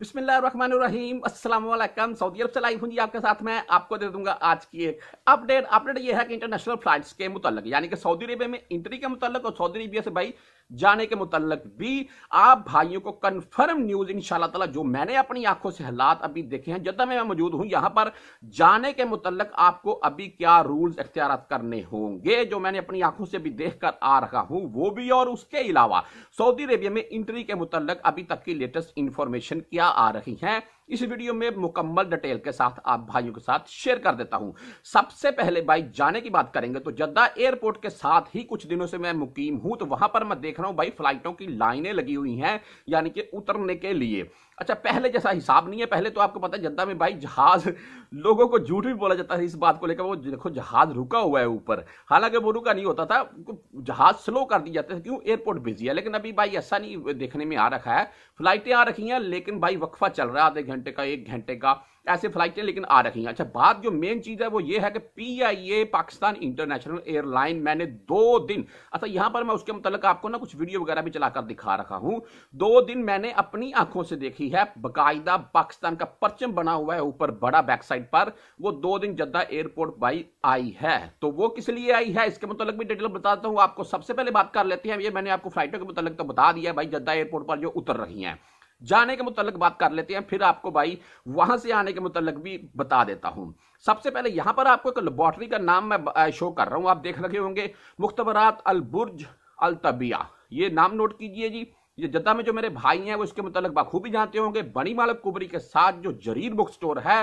बिस्मिल्लाहिर्रहमानिर्रहीम अस्सलाम वालेकुम सऊदी अरब से लाइव हूँ जी आपके साथ मैं आपको दे दूंगा आज की एक अपडेट अपडेट ये है कि इंटरनेशनल फ्लाइट्स के मुतल यानी कि सऊदी अरबिया में इंट्री के मुतल और सऊदी अरबिया से भाई जाने के मुतलक भी आप भाइयों को कन्फर्म न्यूज इन ताला जो मैंने अपनी आंखों से हालात अभी देखे हैं जब में मैं मौजूद हूं यहां पर जाने के मुतलक आपको अभी क्या रूल्स अख्तियार करने होंगे जो मैंने अपनी आंखों से भी देख कर आ रहा हूं वो भी और उसके अलावा सऊदी अरेबिया में इंट्री के मुतल अभी तक की लेटेस्ट इंफॉर्मेशन क्या आ रही है इस वीडियो में मुकम्मल डिटेल के साथ आप भाइयों के साथ शेयर कर देता हूं सबसे पहले भाई जाने की बात करेंगे तो जद्दा एयरपोर्ट के साथ ही कुछ दिनों से मैं मुकीम हूं तो वहां पर मैं देख रहा हूं भाई फ्लाइटों की लाइनें लगी हुई हैं यानी कि उतरने के लिए अच्छा पहले जैसा हिसाब नहीं है पहले तो आपको पता है जनता में भाई जहाज लोगों को झूठ भी बोला जाता है इस बात को लेकर वो देखो जहाज रुका हुआ है ऊपर हालांकि वो रुका नहीं होता था जहाज स्लो कर दिया जाता था क्यों एयरपोर्ट बिजी है लेकिन अभी भाई ऐसा नहीं देखने में आ रखा है फ्लाइटें आ रखी हैं लेकिन भाई वक्फा चल रहा है आधे घंटे का एक घंटे का ऐसे फ्लाइटें लेकिन आ रखी हैं अच्छा बात जो मेन चीज़ है वो ये है कि P I A Pakistan international airline मैंने दो दिन अच्छा यहाँ पर मैं उसके मतलब आपको ना कुछ वीडियो वगैरह भी चलाकर दिखा रखा हूँ दो दिन मैंने अपनी आंखों से देखी है बाकायदा पाकिस्तान का परचम बना हुआ है ऊपर बड़ा बैक साइड पर वो दो दिन जद्दा एयरपोर्ट बाई आई है तो वो किस लिए आई है इसके मतलब भी डिटेल बताता हूँ आपको सबसे पहले बात कर लेते हैं ये मैंने आपको फ्लाइटों के मतलब तो बता दिया भाई जद्दा एयरपोर्ट पर जो उतर रही हैं जाने के मुतलक बात कर लेते हैं फिर आपको भाई वहां से आने के मुतलक भी बता देता हूं सबसे पहले यहां पर आपको एक लेबॉर्ट्री का नाम मैं शो कर रहा हूं आप देख रखे होंगे मुख्तबरात अल बुर्ज अल तबिया ये नाम नोट कीजिए जी ये जद्दा में जो मेरे भाई हैं वो इसके मतलब बाखूबी जानते होंगे बनी मालक कुबरी के साथ जो जरीर बुक स्टोर है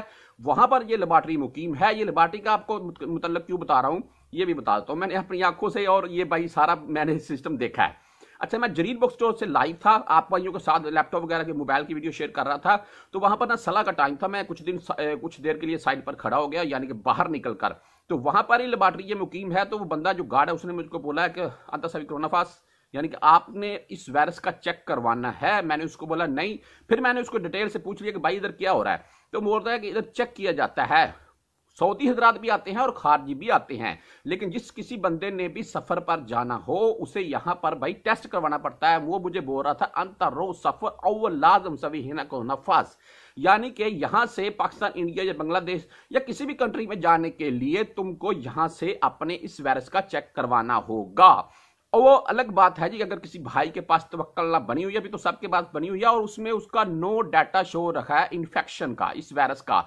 वहां पर ये लेबार्ट्री मुकीम है ये लेबार्ट्री का आपको मुतल क्यों बता रहा हूँ ये भी बता देता हूँ मैंने अपनी आंखों से और ये भाई सारा मैंने सिस्टम देखा है अच्छा मैं जरीन बुक स्टोर से लाइव था आप भाइयों के साथ लैपटॉप वगैरह के मोबाइल की वीडियो शेयर कर रहा था तो वहां पर ना सलाह का टाइम था मैं कुछ दिन कुछ देर के लिए साइड पर खड़ा हो गया यानी कि बाहर निकल कर तो वहां पर ही लेबार्ट्री ये मुकीम है तो वो बंदा जो गार्ड है उसने मुझको बोला है कि अंतर सभी कोरोनाफास यानी कि आपने इस वायरस का चेक करवाना है मैंने उसको बोला नहीं फिर मैंने उसको डिटेल से पूछ लिया कि भाई इधर क्या हो रहा है तो वो बोलता है कि इधर चेक किया जाता है सऊदी हजरात भी आते हैं और खारजी भी आते हैं लेकिन जिस किसी बंदे ने भी सफर पर जाना हो उसे यहां पर भाई टेस्ट करवाना पड़ता है वो मुझे बोल रहा था अंतरो सफर अव्वल लाजम सभी हिना को नफाज यानी कि यहाँ से पाकिस्तान इंडिया या बांग्लादेश या किसी भी कंट्री में जाने के लिए तुमको यहाँ से अपने इस वायरस का चेक करवाना होगा और वो अलग बात है जी अगर किसी भाई के पास तवक्ल बनी हुई है अभी तो सबके पास बनी हुई है और उसमें उसका नो डाटा शो रखा है इन्फेक्शन का इस वायरस का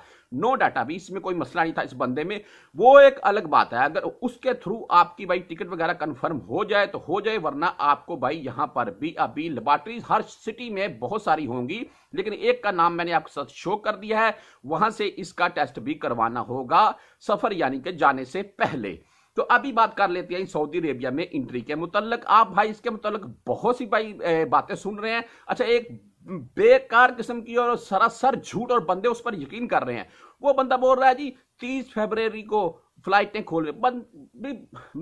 नो डाटा भी इसमें कोई मसला नहीं था इस बंदे में वो एक अलग बात है अगर उसके थ्रू आपकी भाई टिकट वगैरह कंफर्म हो जाए तो हो जाए वरना आपको भाई यहां पर भी अभी लेबॉरटरीज हर सिटी में बहुत सारी होंगी लेकिन एक का नाम मैंने आपके साथ शो कर दिया है वहां से इसका टेस्ट भी करवाना होगा सफर यानी कि जाने से पहले तो अभी बात कर लेते हैं सऊदी अरेबिया में इंट्री के मुतलक आप भाई इसके मुतलक बहुत सी भाई बातें सुन रहे हैं अच्छा एक बेकार किस्म की और सरासर झूठ और बंदे उस पर यकीन कर रहे हैं वो बंदा बोल रहा है जी तीस फेबररी को फ्लाइटें खोल रहे बंद भी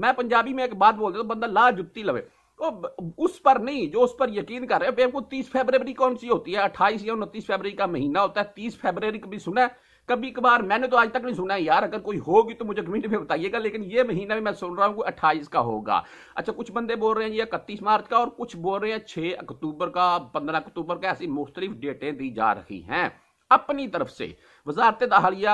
मैं पंजाबी में एक बात बोल देता तो बंदा ला जुत्ती लवे तो उस पर नहीं जो उस पर यकीन कर रहे हैं बेवकूफ तीस फेबररी कौन सी होती है अट्ठाईस या उनतीस फेबररी का महीना होता है तीस फेबररी कभी सुना है कभी कभार मैंने तो आज तक नहीं सुना है यार अगर कोई होगी तो मुझे कमेंट में बताइएगा लेकिन ये महीना भी मैं सुन रहा हूँ अट्ठाईस का होगा अच्छा कुछ बंदे बोल रहे हैं ये इकतीस मार्च का और कुछ बोल रहे हैं छह अक्टूबर का पंद्रह अक्टूबर का ऐसी मुख्तलिफ डेटें दी जा रही हैं अपनी तरफ से वजारत दाहलिया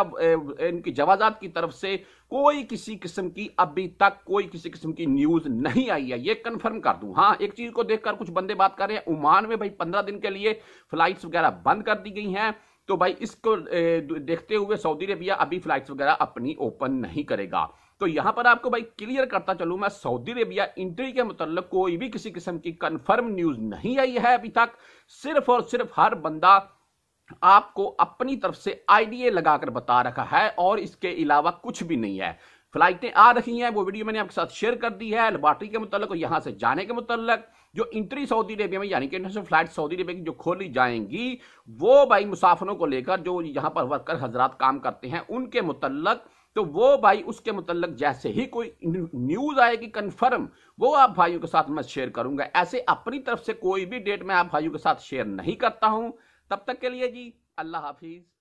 इनकी जवाजात की तरफ से कोई किसी किस्म की अभी तक कोई किसी किस्म की न्यूज नहीं आई है ये कंफर्म कर दूं हाँ एक चीज को देखकर कुछ बंदे बात कर रहे हैं ओमान में भाई पंद्रह दिन के लिए फ्लाइट्स वगैरह बंद कर दी गई हैं तो भाई इसको देखते हुए सऊदी अरेबिया अभी फ्लाइट्स वगैरह अपनी ओपन नहीं करेगा तो यहां पर आपको भाई क्लियर करता चलूं मैं सऊदी अरेबिया इंट्री के मुतल कोई भी किसी किस्म की कंफर्म न्यूज नहीं आई है अभी तक सिर्फ और सिर्फ हर बंदा आपको अपनी तरफ से आइडिया लगाकर बता रखा है और इसके अलावा कुछ भी नहीं है फ्लाइटें आ रही हैं वो वीडियो मैंने आपके साथ शेयर कर दी है लेबार्ट्री के मुतल और यहाँ से जाने के मुतल जो इंट्री सऊदी अरेबिया में यानी कि इंटरनेशनल फ्लाइट सऊदी अरेबिया की जो खोली जाएंगी वो भाई मुसाफरों को लेकर जो यहाँ पर वर्कर हजरात काम करते हैं उनके मुतल तो वो भाई उसके मतलब जैसे ही कोई न्यूज आएगी कन्फर्म वो आप भाइयों के साथ मैं शेयर करूंगा ऐसे अपनी तरफ से कोई भी डेट मैं आप भाइयों के साथ शेयर नहीं करता हूं तब तक के लिए जी अल्लाह हाफिज़